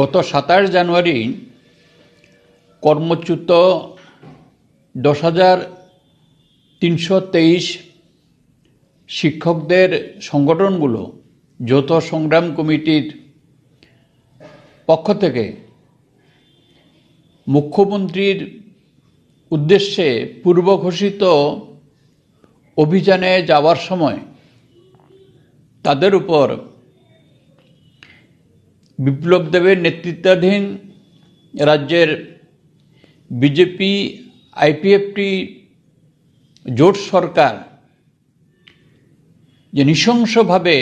গত সাতাশ জানুয়ারি কর্মচ্যুত দশ হাজার তিনশো তেইশ শিক্ষকদের সংগঠনগুলো যৌথ সংগ্রাম কমিটির পক্ষ থেকে মুখ্যমন্ত্রীর উদ্দেশ্যে পূর্ব ঘোষিত অভিযানে যাওয়ার সময় তাদের উপর বিপ্লব দেবের নেতৃত্বাধীন রাজ্যের বিজেপি আইপিএফটি জোট সরকার যে নৃশংসভাবে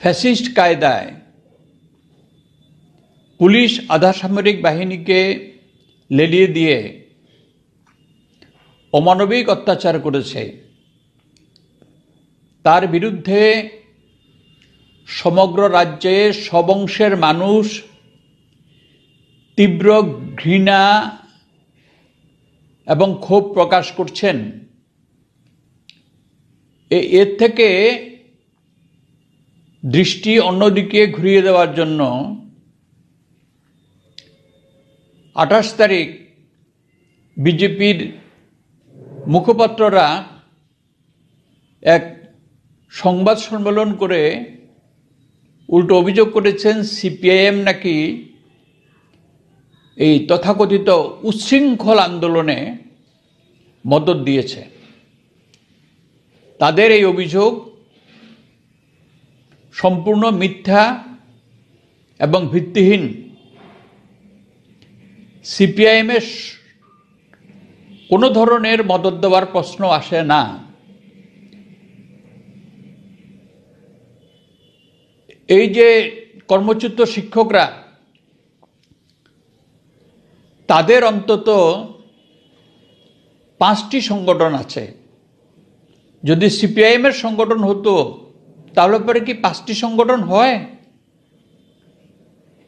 ফ্যাসিস্ট কায়দায় পুলিশ আধাসামরিক বাহিনীকে লেলিয়ে দিয়ে অমানবিক অত্যাচার করেছে তার বিরুদ্ধে সমগ্র রাজ্যে সবংশের মানুষ তীব্র ঘৃণা এবং ক্ষোভ প্রকাশ করছেন এর থেকে দৃষ্টি অন্যদিকে ঘুরিয়ে দেওয়ার জন্য আঠাশ তারিখ বিজেপির মুখপাত্ররা এক সংবাদ সম্মেলন করে উল্টো অভিযোগ করেছেন সিপিআইএম নাকি এই তথাকথিত উচ্ছৃঙ্খল আন্দোলনে মদত দিয়েছে তাদের এই অভিযোগ সম্পূর্ণ মিথ্যা এবং ভিত্তিহীন সিপিআইএমের কোনো ধরনের মদত দেওয়ার প্রশ্ন আসে না এই যে কর্মচ্যুত শিক্ষকরা তাদের অন্তত পাঁচটি সংগঠন আছে যদি সিপিআইএমের সংগঠন হতো তাহলে পরে কি পাঁচটি সংগঠন হয়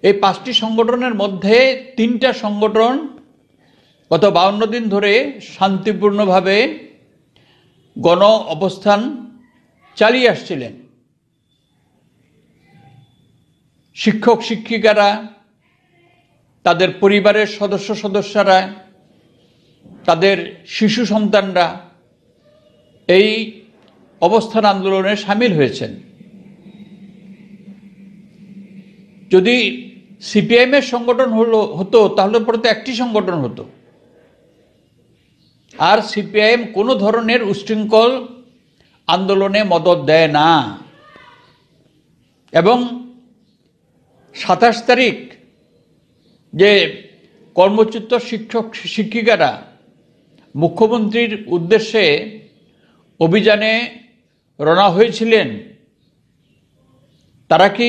এই পাঁচটি সংগঠনের মধ্যে তিনটা সংগঠন গত বাউন্ন দিন ধরে শান্তিপূর্ণভাবে গণ অবস্থান চালিয়ে আসছিলেন শিক্ষক শিক্ষিকারা তাদের পরিবারের সদস্য সদস্যরা তাদের শিশু সন্তানরা এই অবস্থান আন্দোলনে সামিল হয়েছেন যদি সিপিআইএমের সংগঠন হলো হতো তাহলে পরে তো একটি সংগঠন হতো আর সিপিআইএম কোনো ধরনের উশৃঙ্খল আন্দোলনে মদত দেয় না এবং সাতাশ তারিখ যে কর্মচ্যুত শিক্ষক শিক্ষিকারা মুখ্যমন্ত্রীর উদ্দেশ্যে অভিযানে রওনা হয়েছিলেন তারা কি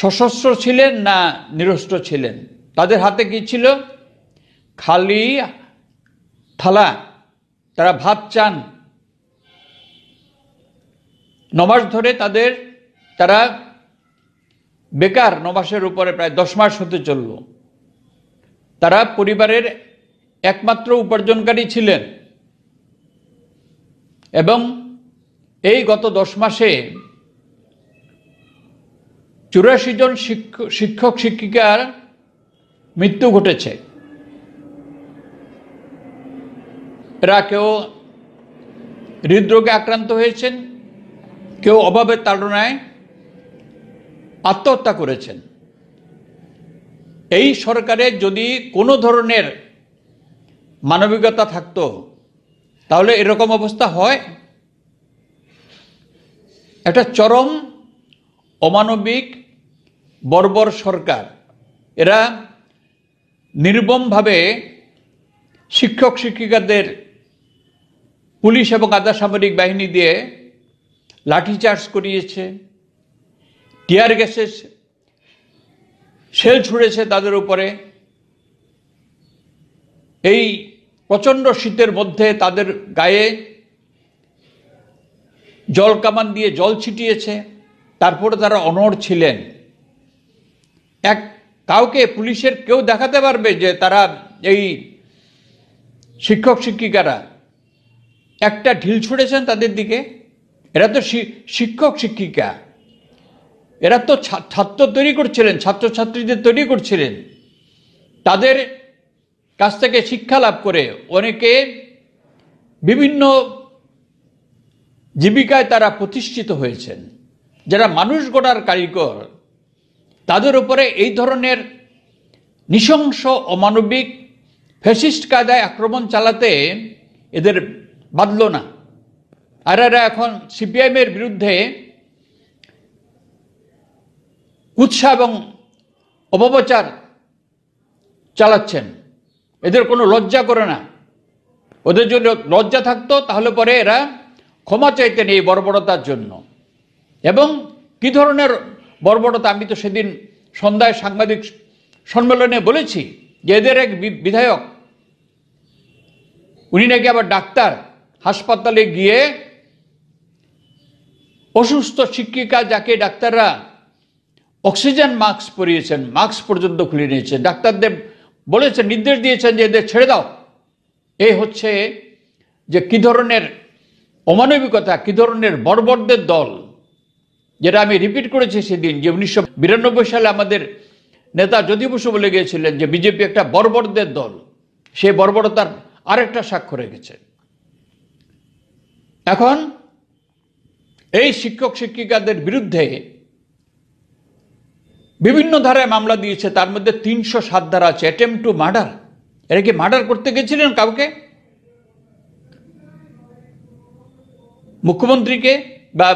সশস্ত্র ছিলেন না নিরস্ত্র ছিলেন তাদের হাতে কি ছিল খালি থালা তারা ভাত চান নমাস ধরে তাদের তারা বেকার নবাসের উপরে প্রায় দশ মাস হতে চলল তারা পরিবারের একমাত্র উপার্জনকারী ছিলেন এবং এই গত দশ মাসে চুরাশি জন শিক্ষক শিক্ষিকার মৃত্যু ঘটেছে এরা কেউ হৃদরোগে আক্রান্ত হয়েছেন কেউ অভাবের তাড়নায় আত্মহত্যা করেছেন এই সরকারের যদি কোনো ধরনের মানবিকতা থাকতো তাহলে এরকম অবস্থা হয় একটা চরম অমানবিক বর্বর সরকার এরা নির্মমভাবে শিক্ষক শিক্ষিকাদের পুলিশ এবং আধাসামরিক সামরিক বাহিনী দিয়ে লাঠিচার্জ করিয়েছে টিয়ার গ্যাসের সেল ছুড়েছে তাদের উপরে এই প্রচণ্ড শীতের মধ্যে তাদের গায়ে জল কামান দিয়ে জল ছিটিয়েছে তারপরে তারা অনড় ছিলেন এক কাউকে পুলিশের কেউ দেখাতে পারবে যে তারা এই শিক্ষক শিক্ষিকারা একটা ঢিল ছুঁড়েছেন তাদের দিকে এরা তো শিক্ষক শিক্ষিকা এরা তো ছাত্র তৈরি করছিলেন ছাত্রছাত্রীদের তৈরি করছিলেন তাদের কাছ থেকে শিক্ষা লাভ করে অনেকে বিভিন্ন জীবিকায় তারা প্রতিষ্ঠিত হয়েছেন যারা মানুষ গড়ার কারিগর তাদের উপরে এই ধরনের নৃশংস অমানবিক ফ্যাসিস্ট কায়দায় আক্রমণ চালাতে এদের বাঁধল না আর এরা এখন সিপিআইএমের বিরুদ্ধে কুৎসা এবং অপপ্রচার চালাচ্ছেন এদের কোনো লজ্জা করে না ওদের জন্য লজ্জা থাকতো তাহলে পরে এরা ক্ষমা চাইতেন এই বর্বরতার জন্য এবং কি ধরনের বর্বরতা আমি তো সেদিন সন্ধ্যায় সাংবাদিক সম্মেলনে বলেছি যে এদের এক বিধায়ক উনি নাকি আবার ডাক্তার হাসপাতালে গিয়ে অসুস্থ শিক্ষিকা যাকে ডাক্তাররা অক্সিজেন মাস্ক পরিয়েছেন মাস্ক পর্যন্ত খুলে নিয়েছেন ডাক্তারদের বলেছেন নির্দেশ দিয়েছেন যে এদের ছেড়ে দাও এই হচ্ছে যে কী ধরনের অমানবিকতা কী ধরনের বর্বরদের দল যেটা আমি রিপিট করেছি সেদিন যে উনিশশো বিরানব্বই সালে আমাদের নেতা যদি বসু বলে গিয়েছিলেন যে বিজেপি একটা বর্বরদের দল সেই বর্বরতার আরেকটা স্বাক্ষর রেখেছে এখন এই শিক্ষক শিক্ষিকাদের বিরুদ্ধে বিভিন্ন ধারায় মামলা দিয়েছে তার মধ্যে তিনশো সাত ধারা আছে অ্যাটেম টু মার্ডার এরা কি মার্ডার করতে গেছিলেন কাউকে মুখ্যমন্ত্রীকে বা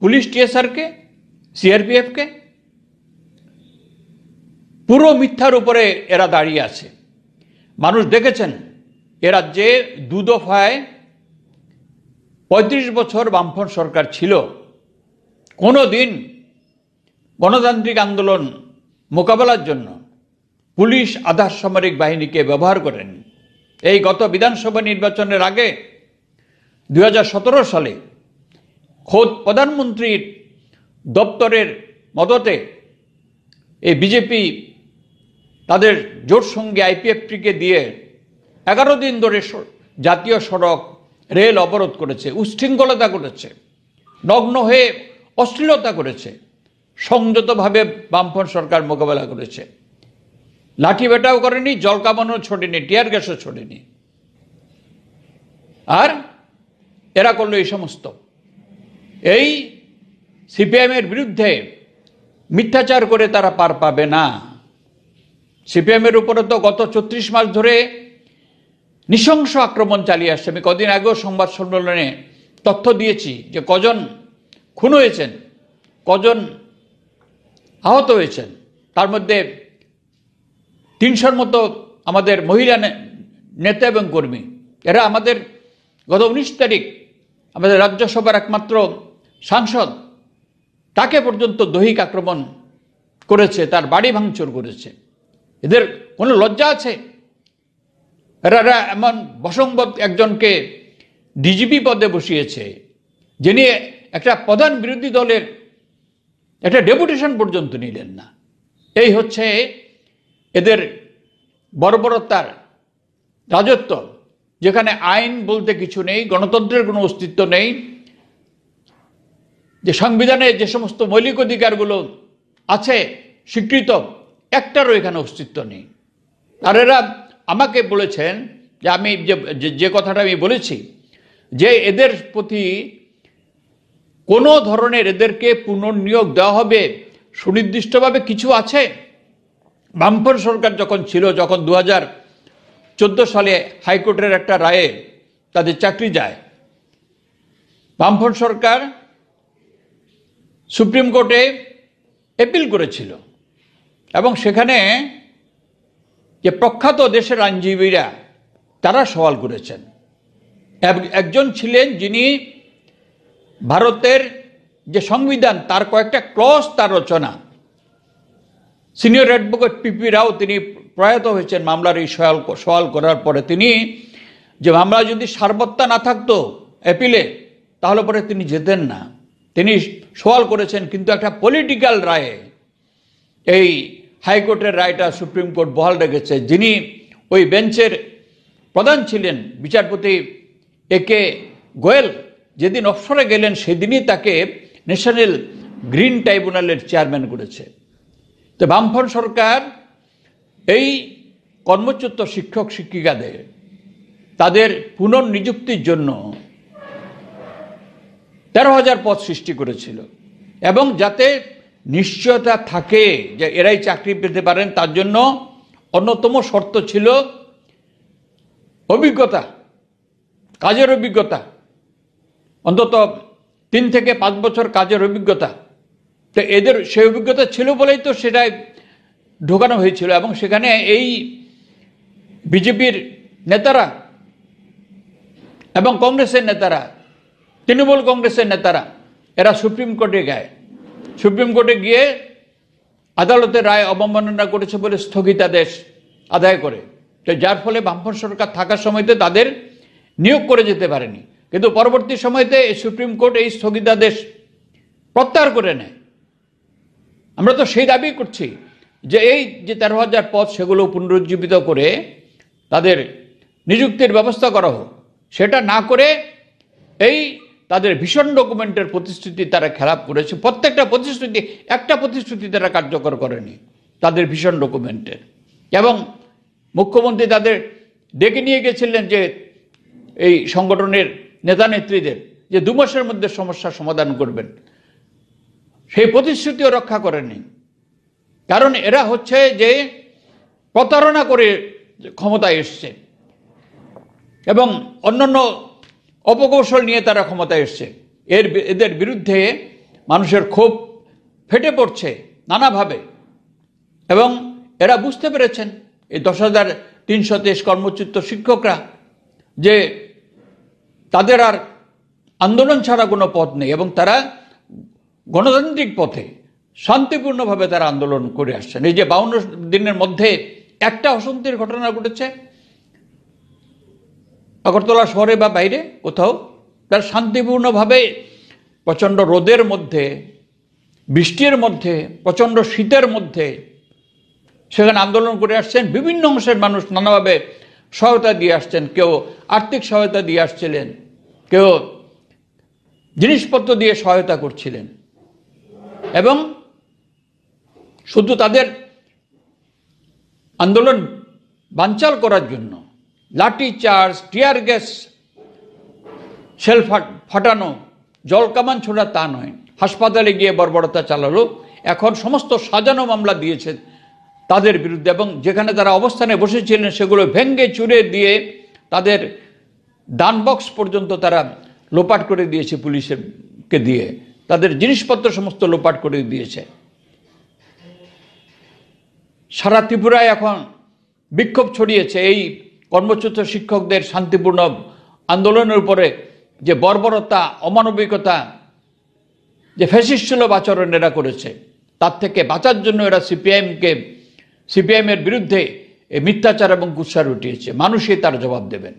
পুলিশ টিএসআরকে সিআরপিএফকে পুরো মিথ্যার উপরে এরা দাঁড়িয়ে আছে মানুষ দেখেছেন এরা যে দু দফায় পঁয়ত্রিশ বছর বামফ্রন্ট সরকার ছিল কোনো দিন গণতান্ত্রিক আন্দোলন মোকাবেলার জন্য পুলিশ আধার সামরিক বাহিনীকে ব্যবহার করেন এই গত বিধানসভা নির্বাচনের আগে দুই সালে খোদ প্রধানমন্ত্রীর দপ্তরের মদতে এই বিজেপি তাদের জোট সঙ্গে আইপিএফটিকে দিয়ে এগারো দিন ধরে জাতীয় সড়ক রেল অবরোধ করেছে উচ্ছৃঙ্খলতা করেছে নগ্ন হয়ে অশ্লীলতা করেছে সংযতভাবে বামফন সরকার মোকাবেলা করেছে লাঠি বেটাও করেনি জল কামানো ছোটেনি টিয়ার গ্যাসও ছোটেনি আর এরা করলো এই সমস্ত এই সিপিএমের বিরুদ্ধে মিথ্যাচার করে তারা পার পাবে না সিপিএমের উপরে তো গত চত্রিশ মাস ধরে নৃশংস আক্রমণ চালিয়ে আসছে আমি কদিন আগেও সংবাদ সম্মেলনে তথ্য দিয়েছি যে কজন খুন হয়েছেন কজন আহত হয়েছেন তার মধ্যে তিনশোর মতো আমাদের মহিলা নেতা এবং কর্মী এরা আমাদের গত উনিশ তারিখ আমাদের রাজ্যসভার একমাত্র সাংসদ তাকে পর্যন্ত দৈহিক আক্রমণ করেছে তার বাড়ি ভাঙচুর করেছে এদের কোনো লজ্জা আছে এরা এমন বসম্ভব একজনকে ডিজিপি পদে বসিয়েছে যিনি একটা প্রধান বিরোধী দলের একটা ডেপুটেশন পর্যন্ত নিলেন না এই হচ্ছে এদের বর্বরতার রাজত্ব যেখানে আইন বলতে কিছু নেই গণতন্ত্রের কোনো অস্তিত্ব নেই যে সংবিধানে যে সমস্ত মৌলিক অধিকারগুলো আছে স্বীকৃত একটারও এখানে অস্তিত্ব নেই আর এরা আমাকে বলেছেন যে আমি যে কথাটা আমি বলেছি যে এদের প্রতি কোনো ধরনের এদেরকে পুনর্নিয়োগ দেওয়া হবে সুনির্দিষ্টভাবে কিছু আছে বামফর সরকার যখন ছিল যখন দু হাজার সালে হাইকোর্টের একটা রায়ে তাদের চাকরি যায় বামফর সরকার সুপ্রিম কোর্টে অ্যাপিল করেছিল এবং সেখানে যে প্রখ্যাত দেশের আইনজীবীরা তারা সওয়াল করেছেন একজন ছিলেন যিনি ভারতের যে সংবিধান তার কয়েকটা ক্লস তার রচনা সিনিয়র অ্যাডভোকেট পিপি রাও তিনি প্রয়াত হয়েছেন মামলার এই সয়াল সওয়াল করার পরে তিনি যে মামলা যদি সার্বত্তা না থাকতো অ্যাপিলে তাহলে পরে তিনি যেতেন না তিনি সওয়াল করেছেন কিন্তু একটা পলিটিক্যাল রায়ে এই হাইকোর্টের রায়টা সুপ্রিম কোর্ট বহাল রেখেছে যিনি ওই বেঞ্চের প্রধান ছিলেন বিচারপতি এ কে গোয়েল যেদিন অফসরে গেলেন সেদিনই তাকে ন্যাশনাল গ্রিন ট্রাইব্যুনালের চেয়ারম্যান করেছে তো বামফ্রন্ট সরকার এই কর্মচ্যুত শিক্ষক শিক্ষিকাদের তাদের পুনর্নিযুক্তির জন্য তেরো হাজার পদ সৃষ্টি করেছিল এবং যাতে নিশ্চয়তা থাকে যে এরাই চাকরি পেতে পারেন তার জন্য অন্যতম শর্ত ছিল অভিজ্ঞতা কাজের অভিজ্ঞতা অন্তত তিন থেকে পাঁচ বছর কাজের অভিজ্ঞতা তো এদের সেই অভিজ্ঞতা ছিল বলেই তো সেটাই ঢোকানো হয়েছিল এবং সেখানে এই বিজেপির নেতারা এবং কংগ্রেসের নেতারা তৃণমূল কংগ্রেসের নেতারা এরা সুপ্রিম কোর্টে গায় সুপ্রিম কোর্টে গিয়ে আদালতের রায় অবমাননা করেছে বলে স্থগিতাদেশ আদায় করে তো যার ফলে বামফ্রন্ট সরকার থাকার সময়তে তাদের নিয়োগ করে যেতে পারেনি কিন্তু পরবর্তী সময়তে সুপ্রিম কোর্ট এই স্থগিতাদেশ প্রত্যাহার করে নেয় আমরা তো সেই দাবি করছি যে এই যে তেরো হাজার পদ সেগুলো পুনরুজ্জীবিত করে তাদের নিযুক্তির ব্যবস্থা করা হোক সেটা না করে এই তাদের ভীষণ ডকুমেন্টের প্রতিশ্রুতি তারা খেলাপ করেছে প্রত্যেকটা প্রতিশ্রুতি একটা প্রতিশ্রুতি তারা কার্যকর করেনি তাদের ভীষণ ডকুমেন্টের এবং মুখ্যমন্ত্রী তাদের ডেকে নিয়ে গেছিলেন যে এই সংগঠনের নেতা নেত্রীদের যে দু মাসের মধ্যে সমস্যা সমাধান করবেন সেই প্রতিশ্রুতিও রক্ষা করেনি কারণ এরা হচ্ছে যে প্রতারণা করে ক্ষমতায় এসছে এবং অন্যান্য অপকৌশল নিয়ে তারা ক্ষমতায় এসছে এর এদের বিরুদ্ধে মানুষের ক্ষোভ ফেটে পড়ছে নানাভাবে এবং এরা বুঝতে পেরেছেন এই দশ হাজার তিনশো তেইশ কর্মচ্যুত শিক্ষকরা যে তাদের আর আন্দোলন ছাড়া কোনো পথ নেই এবং তারা গণতান্ত্রিক পথে শান্তিপূর্ণভাবে তারা আন্দোলন করে আসছেন এই যে বাউন্ন দিনের মধ্যে একটা অশান্তির ঘটনা ঘটেছে আগরতলা শহরে বা বাইরে কোথাও তার শান্তিপূর্ণভাবে প্রচণ্ড রোদের মধ্যে বৃষ্টির মধ্যে প্রচণ্ড শীতের মধ্যে সেখানে আন্দোলন করে আসছেন বিভিন্ন অংশের মানুষ নানাভাবে সহায়তা দিয়ে আসছেন কেউ আর্থিক সহায়তা দিয়ে আসছিলেন কেউ জিনিসপত্র দিয়ে সহায়তা করছিলেন এবং শুধু তাদের আন্দোলন বানচাল করার জন্য লাঠি চার্জ টিয়ার গ্যাস সেল ফাটানো জল কামান ছোড়া তা নয় হাসপাতালে গিয়ে বর্বরতা চালালো এখন সমস্ত সাজানো মামলা দিয়েছে তাদের বিরুদ্ধে এবং যেখানে তারা অবস্থানে বসেছিলেন সেগুলো ভেঙ্গে চুরে দিয়ে তাদের ডানবক্স পর্যন্ত তারা লোপাট করে দিয়েছে পুলিশেরকে দিয়ে তাদের জিনিসপত্র সমস্ত লোপাট করে দিয়েছে সারা ত্রিপুরায় এখন বিক্ষোভ ছড়িয়েছে এই কর্মচ্যুত শিক্ষকদের শান্তিপূর্ণ আন্দোলনের উপরে যে বর্বরতা অমানবিকতা যে ছিল আচরণ এরা করেছে তার থেকে বাঁচার জন্য এরা সিপিআইএমকে সিপিআইএমের বিরুদ্ধে মিথ্যাচার এবং কুৎসা উঠিয়েছে মানুষই তার জবাব দেবেন